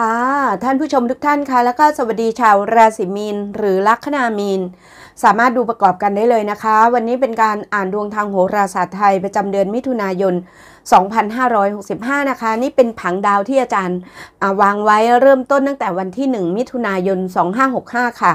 ค่ะท่านผู้ชมทุกท่านคะ่ะ แล้วก็สวัสดีชาวราศีมีน หรือลัคนามีน สามารถดูประกอบกันได้เลยนะคะ วันนี้เป็นการอ่านดวงทางโหราศาสตร์ไทยประจำเดือนมิถุนายน2565นะคะนี่เป็นผังดาวที่อาจารย์วางไว้เริ่มต้นตั้งแต่วันที่ 1 มิถุนายน 2565 ค่ะ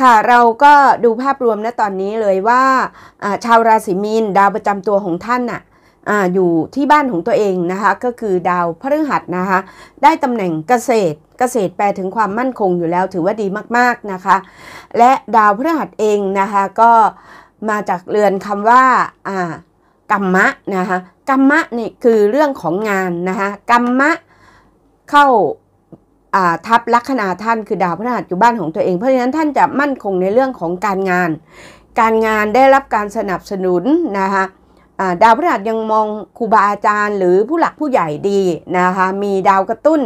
ค่ะเราก็ดูภาพรวมนะตอนนี้เลยว่าชาวราศีมีน ดาวประจำตัวของท่านน่ะออยู่ที่บ้านของตัวเองนะคะก็คือดาวพฤหัสนะคะได้ตำแหน่งเกษตรเกษตรแปลถึงความมั่นคงอยู่แล้วถือว่าดีมากๆนะคะ และดาวพฤหัสเองนะคะก็มาจากเรือนคำว่า กรรมะนะคะกรรมะนี่คือเรื่องของงานนะคะกรรมะเข้าทับลัคนาท่านคือดาวพฤหัสอยู่บ้านของตัวเอง เพราะฉะนั้นท่านจะมั่นคงในเรื่องของการงาน การงานได้รับการสนับสนุนนะคะดาวพฤหัสยังมองครูบาอาจารย์หรือผู้หลักผู้ใหญ่ดีนะคะมีดาวกระตุ้น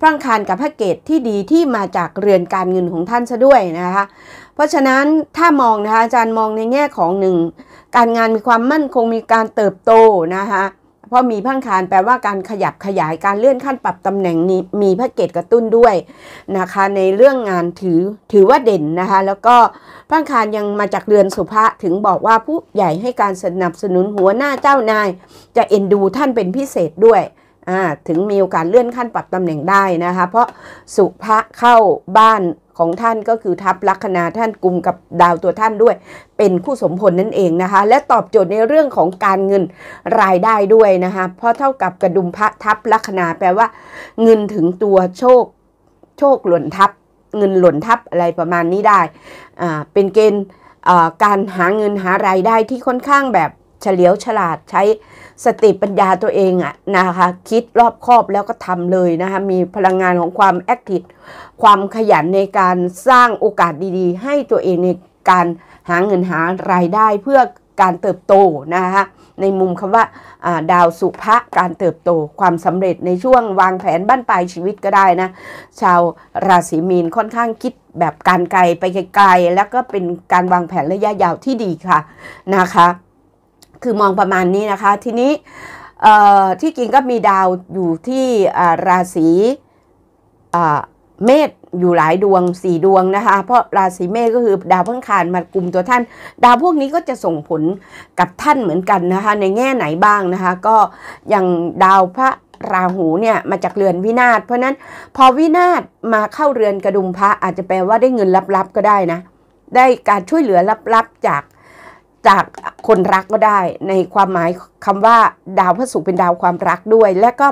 พรังคารกับพระเกตที่ดีที่มาจากเรือนการเงินของท่านซะด้วยนะคะเพราะฉะนั้นถ้ามองนะคะอาจารย์มองในแง่ของหนึ่งการงานมีความมั่นคงมีการเติบโตนะคะเพราะมีพังคารแปลว่าการขยับขยายการเลื่อนขั้นปรับตำแหน่งนี้มีพระเกตกระตุ้นด้วยนะคะในเรื่องงานถือถือว่าเด่นนะคะ แล้วก็พังคารยังมาจากเรือนสุภะถึงบอกว่าผู้ใหญ่ให้การสนับสนุนหัวหน้าเจ้านายจะเอ็นดูท่านเป็นพิเศษด้วยถึงมีโอกาสเลื่อนขั้นปรับตำแหน่งได้นะคะเพราะสุภะเข้าบ้านของท่านก็คือทัพลัคนาท่านกลุ่มกับดาวตัวท่านด้วย เป็นคู่สมพลนั่นเองนะคะและตอบโจทย์ในเรื่องของการเงินรายได้ด้วยนะคะเพราะเท่ากับกระดุมพระทัพลัคนาแปลว่าเงินถึงตัวโชคโชคหล่นทับเงินหล่นทับอะไรประมาณนี้ได้เป็นเกณฑ์การหาเงินหารายได้ที่ค่อนข้างแบบฉลียวฉลาดใช้สติปัญญาตัวเองอะนะคะ คิดรอบคอบแล้วก็ทำเลยนะคะมีพลังงานของความแอคทีฟความขยันในการสร้างโอกาสดีๆให้ตัวเองในการหาเงินหารายได้เพื่อการเติบโตนะคะในมุมคำว่าดาวสุภะการเติบโตความสำเร็จในช่วงวางแผนบ้านปลายชีวิตก็ได้นะชาวราศีมีนค่อนข้างคิดแบบการไกลไปไกลแล้วก็เป็นการวางแผนระยะยาวที่ดีค่ะนะคะคือมองประมาณนี้นะคะ ทีนี้ที่จริงก็มีดาวอยู่ที่ราศีเมษอยู่หลายดวงสี่ดวงนะคะ เพราะราศีเมษก็คือดาวพังคานมากลุ่มตัวท่าน ดาวพวกนี้ก็จะส่งผลกับท่านเหมือนกันนะคะในแง่ไหนบ้างนะคะก็อย่างดาวพระราหูเนี่ยมาจากเรือนวินาศเพราะนั้นพอวินาศมาเข้าเรือนกระดุมพระอาจจะแปลว่าได้เงินลับๆก็ได้นะได้การช่วยเหลือลับๆจากจากคนรักก็ได้ในความหมายคำว่าดาวพระศุกร์เป็นดาวความรักด้วย และก็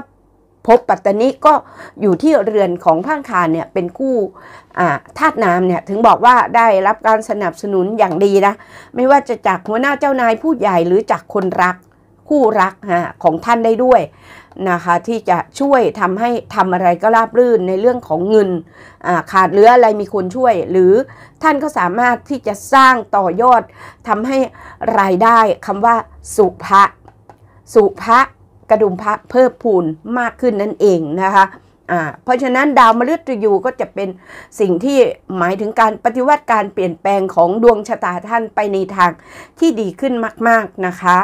พบปัตตนิก็อยู่ที่เรือนของพังคานเนี่ยเป็นคู่ธาตุน้ำเนี่ยถึงบอกว่าได้รับการสนับสนุนอย่างดีนะ ไม่ว่าจะจากหัวหน้าเจ้านายผู้ใหญ่หรือจากคนรักคู่รักฮะของท่านได้ด้วยนะคะที่จะช่วยทำให้ทำอะไรก็ราบรื่นในเรื่องของเงินขาดเหลืออะไรมีคนช่วยหรือท่านก็สามารถที่จะสร้างต่อยอด ทำให้รายได้คำว่าสุภะสุภะกระดุมพระเพิ่มพูนมากขึ้นนั่นเองนะคะเพราะฉะนั้นดาวมฤตยูก็จะเป็นสิ่งที่หมายถึงการปฏิวัติการเปลี่ยนแปลงของดวงชะตาท่านไปในทางที่ดีขึ้นมาก ๆนะคะ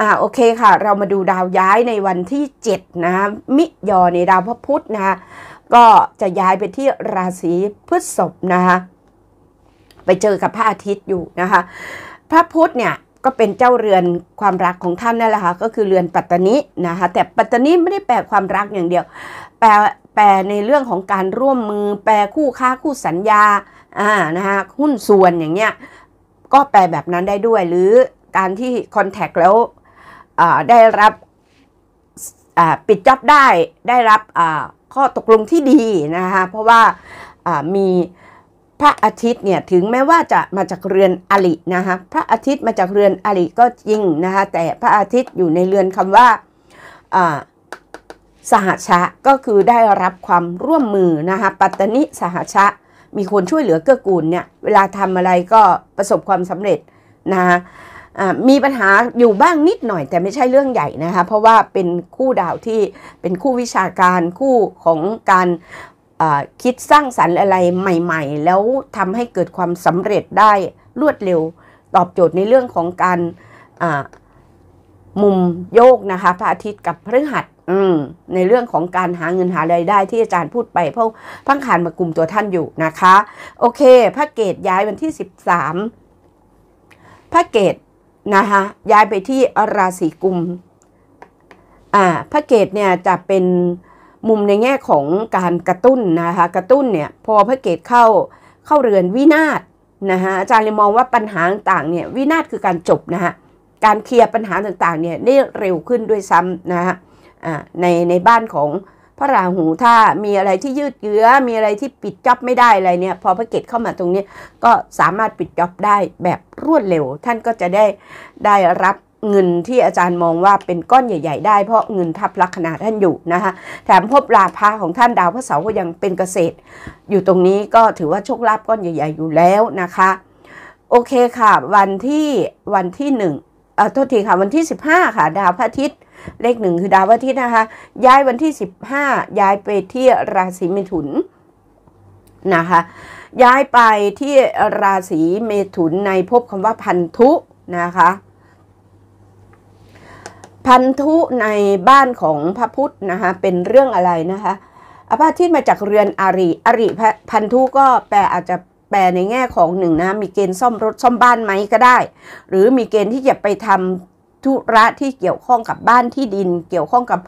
อ่าโอเคค่ะเรามาดูดาวย้ายในวันที่7นะมิยอในดาวพระพุธนะก็จะย้ายไปที่ราศีพฤษภนะคะไปเจอกับพระอาทิตย์อยู่นะคะพระพุธเนี่ยก็เป็นเจ้าเรือนความรักของท่านนั่นแหละค่ะก็คือเรือนปัตตานีนะคะแต่ปัตตานีไม่ได้แปลความรักอย่างเดียว แปลแปลในเรื่องของการร่วมมือแปลคู่ค้าคู่สัญญาอ่านะคะหุ้นส่วนอย่างเงี้ยก็แปลแบบนั้นได้ด้วยหรือการที่คอนแทคแล้วได้รับปิดจ็อบได้ได้รับข้อตกลงที่ดีนะคะเพราะว่ามีพระอาทิตย์เนี่ยถึงแม้ว่าจะมาจากเรือนอรินะคะพระอาทิตย์มาจากเรือนอริก็จริงนะคะแต่พระอาทิตย์อยู่ในเรือนคำว่าสหชะก็คือได้รับความร่วมมือนะคะปัตตนิสหชะมีคนช่วยเหลือเกื้อกูลเนี่ยเวลาทำอะไรก็ประสบความสำเร็จนะคะมีปัญหาอยู่บ้างนิดหน่อยแต่ไม่ใช่เรื่องใหญ่นะคะเพราะว่าเป็นคู่ดาวที่เป็นคู่วิชาการคู่ของการคิดสร้างสรรค์อะไรใหม่ๆ แล้วทำให้เกิดความสำเร็จได้รวดเร็ว ตอบโจทย์ในเรื่องของการมุมโยกนะคะพระอาทิตย์กับพฤหัสในเรื่องของการหาเงินหารายได้ที่อาจารย์พูดไปเพราะพังขานมากลุ่มตัวท่านอยู่นะคะโอเคพระเกตย้ายวันที่ 13พระเกตนะคะย้ายไปที่ราศีกุมอ่าพระเกตเนี่ยจะเป็นมุมในแง่ของการกระตุ้นนะคะกระตุ้นเนี่ยพอพระเกตเข้าเข้าเรือนวินาศนะคะอาจารย์เลยมองว่าปัญหาต่างเนี่ยวินาศคือการจบนะคะการเคลียร์ปัญหาต่างๆเนี่ยได้เร็วขึ้นด้วยซ้ำนะคะในในบ้านของพระราหูถ้ามีอะไรที่ยืดเยื้อมีอะไรที่ปิดจ็อบ ไม่ได้อะไรเนี่ย พอพระเกตเข้ามาตรงนี้ก็สามารถปิดจ็อบได้แบบรวดเร็ว ท่านก็จะได้ได้รับเงินที่อาจารย์มองว่าเป็นก้อนใหญ่ๆได้เพราะเงินทับลักษณะท่านอยู่นะคะแถมพบราพาของท่านดาวพระเสาก็ยังเป็นเกษตร อยู่ตรงนี้ก็ถือว่าโชคลาภก้อนใหญ่ ๆ อยู่แล้วนะคะโอเคค่ะวันที่วันที่หนึ่งเอ่อโทษทีค่ะวันที่ 15 ค่ะดาวพระอาทิตย์เลขหนึ่งคือดาวอาทิตย์นะคะย้ายวันที่ 15 ย้ายไปที่ราศีเมถุนนะคะย้ายไปที่ราศีเมถุนในภพคำว่าพันธุนะคะพันธุในบ้านของพระพุทธนะคะเป็นเรื่องอะไรนะคะอาภาทิตมาจากเรือนอริอริพันธุก็แปลอาจจะแปลในแง่ของหนึ่งนะมีเกณฑ์ซ่อมรถซ่อมบ้านไหมก็ได้ หรือมีเกณฑ์ที่จะไปทำธุระที่เกี่ยวข้องกับบ้านที่ดินเกี่ยวข้องกับ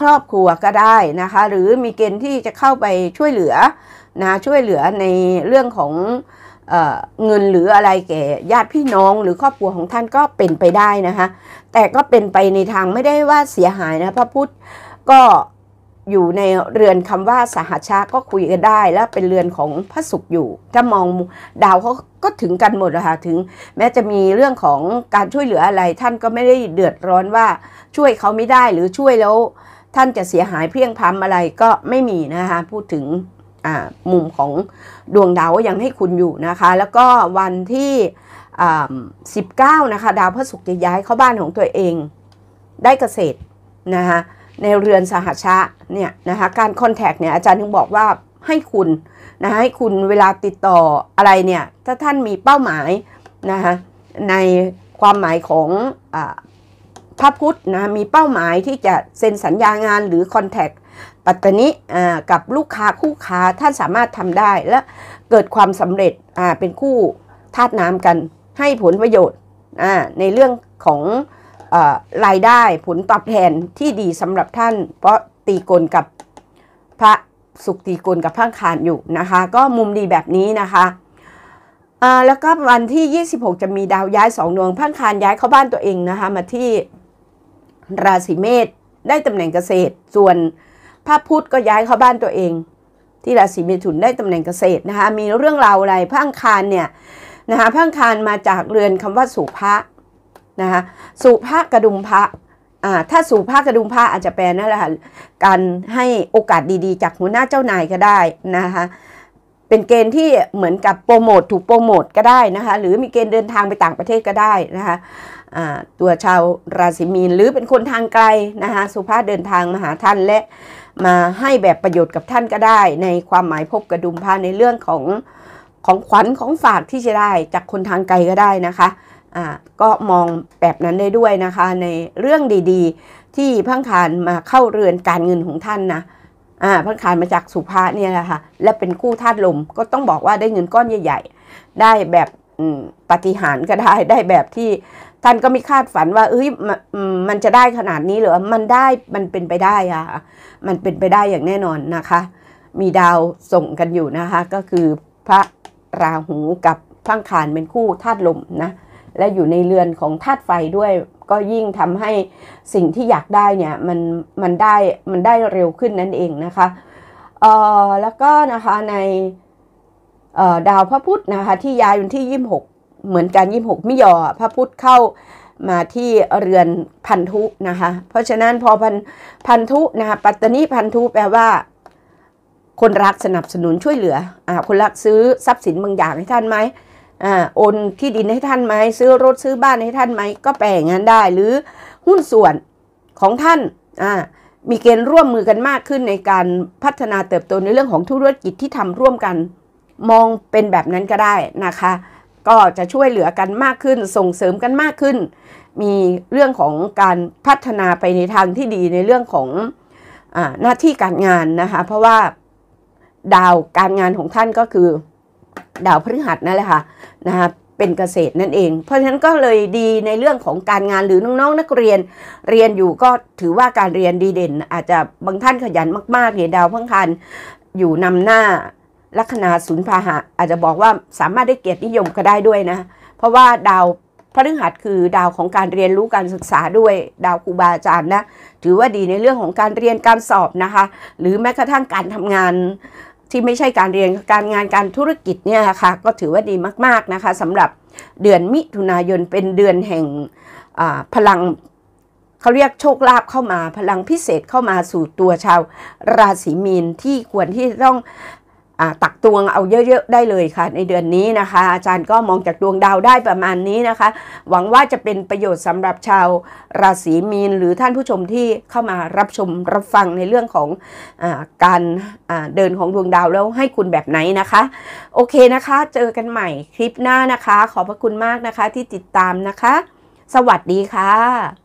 ครอบครัวก็ได้นะคะหรือมีเกณฑ์ที่จะเข้าไปช่วยเหลือนะช่วยเหลือในเรื่องของเงินหรืออะไรแก่ญาติพี่น้องหรือครอบครัวของท่านก็เป็นไปได้นะคะแต่ก็เป็นไปในทางไม่ได้ว่าเสียหายนะพระพุทธก็อยู่ในเรือนคำว่าสหชาก็คุยกันได้และเป็นเรือนของพระศุกร์อยู่ถ้ามองดาวเขาก็ถึงกันหมดนะคะถึงแม้จะมีเรื่องของการช่วยเหลืออะไร ท่านก็ไม่ได้เดือดร้อนว่าช่วยเขาไม่ได้หรือช่วยแล้ว ท่านจะเสียหายเพียงพาอะไรก็ไม่มีนะคะพูดถึงมุมของดวงดาวยังให้คุณอยู่นะคะ แล้วก็วันที่ 19 นะคะ ดาวพระศุกร์จะย้ายเข้าบ้านของตัวเอง ได้เกษตรนะคะในเรือนสหชะเนี่ยนะคะการคอนแทคเนี่ยอาจารย์ถึงบอกว่าให้คุณนะคะให้คุณเวลาติดต่ออะไรเนี่ยถ้าท่านมีเป้าหมายนะคะในความหมายของอพระพุทธนะมีเป้าหมายที่จะเซ็นสัญญางานหรือคอนแทค ปัตตานิกับลูกค้าคู่ค้าท่านสามารถทำได้และเกิดความสำเร็จเป็นคู่ธาตุน้ำกัน ให้ผลประโยชน์ในเรื่องของรายได้ผลตอบแทนที่ดีสำหรับท่าน เพราะตีกลกับพระสุขตีกลกับพระขานอยู่นะคะก็มุมดีแบบนี้นะคะแล้วก็วันที่ 26 จะมีดาวย้ายสองดวงพรงคานย้ายเข้าบ้านตัวเองนะคะมาที่ราศีเมษได้ตำแหน่งเกษตร ส่วนพระพุธก็ย้ายเข้าบ้านตัวเอง ที่ราศีเมถุนได้ตำแหน่งเกษตรนะคะมีเรื่องราวอะไรพรงคานเนี่ยนะคะพรงคานมาจากเรือนคำว่าสุภานะคะสุภะกระดุมพระอ่าถ้าสุภาพกระดุมผ้าอาจจะแปลนั่นแหละค่ะการให้โอกาสดีๆ จากหัวหน้าเจ้านายก็ได้นะคะเป็นเกณฑ์ที่เหมือนกับโปรโมทถูกโปรโมทก็ได้นะคะหรือมีเกณฑ์เดินทางไปต่างประเทศก็ได้นะคะตัวชาวราศีมีนหรือเป็นคนทางไกลนะคะสุภาพเดินทางมาหาท่านและมาให้แบบประโยชน์กับท่านก็ได้ ในความหมายพบกระดุมผ้าในเรื่องของของขวัญของฝากที่จะได้ จากคนทางไกลก็ได้นะคะก็มองแบบนั้นได้ด้วยนะคะในเรื่องดีๆ ที่พังคานมาเข้าเรือนการเงินของท่านนะ อ่าพังคานมาจากสุภาเนี่ยแหละค่ะ และเป็นคู่ธาตุลมก็ต้องบอกว่าได้เงินก้อนใหญ่ ๆ ได้แบบปฏิหารก็ได้ได้แบบที่ท่านก็ไม่คาดฝันว่าเอ้ยมันจะได้ขนาดนี้หรือมันได้มันเป็นไปได้อะมันเป็นไปได้อย่างแน่นอนนะคะ มีดาวส่งกันอยู่นะคะ ก็คือพระราหูกับพังคานเป็นคู่ธาตุลมนะและอยู่ในเรือนของธาตุไฟด้วยก็ยิ่งทำให้สิ่งที่อยากได้เนี่ยมันมันได้มันได้เร็วขึ้นนั่นเองนะคะเออแล้วก็นะคะในดาวพระพุธนะคะที่ย้ายวันที่26เหมือนกัน 26มิยอพระพุธเข้ามาที่เรือนพันธุนะคะเพราะฉะนั้นพอพันพันธุนะคะปัตตนิพันธุแปลว่าคนรักสนับสนุนช่วยเหลืออคนรักซื้อทรัพย์สินบางอย่างให้ท่านไหมโอนที่ดินให้ท่านไหม ซื้อรถซื้อบ้านให้ท่านไหม ก็แปลงงั้นได้ หรือหุ้นส่วนของท่านมีเกณฑ์ร่วมมือกันมากขึ้น ในการพัฒนาเติบโตในเรื่องของธุรกิจที่ทำร่วมกัน มองเป็นแบบนั้นก็ได้นะคะก็จะช่วยเหลือกันมากขึ้น ส่งเสริมกันมากขึ้น มีเรื่องของการพัฒนาไปในทางที่ดีในเรื่องของอหน้าที่การงานนะคะเพราะว่าดาวการงานของท่านก็คือดาวพฤหัสนั่นแหละค่ะนะคะเป็นเกษตรนั่นเอง เพราะฉะนั้นก็เลยดีในเรื่องของการงานหรือน้องๆนักเรียน เรียนอยู่ก็ถือว่าการเรียนดีเด่น อาจจะบางท่านขยันมากๆเนี่ยดาวพังคันอยู่นำหน้าลัคนาศุนพาหะอาจจะบอกว่าสามารถได้เกียรตินิยมก็ได้ด้วยนะเพราะว่าดาวพฤหัสคือ ดาวของการเรียนรู้การศึกษาด้วย ดาวครูบาอาจารย์นะถือว่าดีในเรื่องของการเรียนการสอบนะคะหรือแม้กระทั่งการทำงานที่ไม่ใช่การเรียนการงานการธุรกิจเนี่ยนะคะก็ถือว่าดีมากๆนะคะสำหรับเดือนมิถุนายนเป็นเดือนแห่งพลังเขาเรียกโชคลาภเข้ามาพลังพิเศษเข้ามาสู่ตัวชาวราศีมีนที่ควรที่ต้องตักตวงเอาเยอะๆ ได้เลยค่ะ ในเดือนนี้นะคะ อาจารย์ก็มองจากดวงดาวได้ประมาณนี้นะคะ หวังว่าจะเป็นประโยชน์สำหรับชาวราศีมีน หรือท่านผู้ชมที่เข้ามารับชมรับฟังในเรื่องของอการเดินของดวงดาวแล้วให้คุณแบบไหนนะคะ โอเคนะคะ เจอกันใหม่คลิปหน้านะคะ ขอบพระคุณมากนะคะที่ติดตามนะคะ สวัสดีค่ะ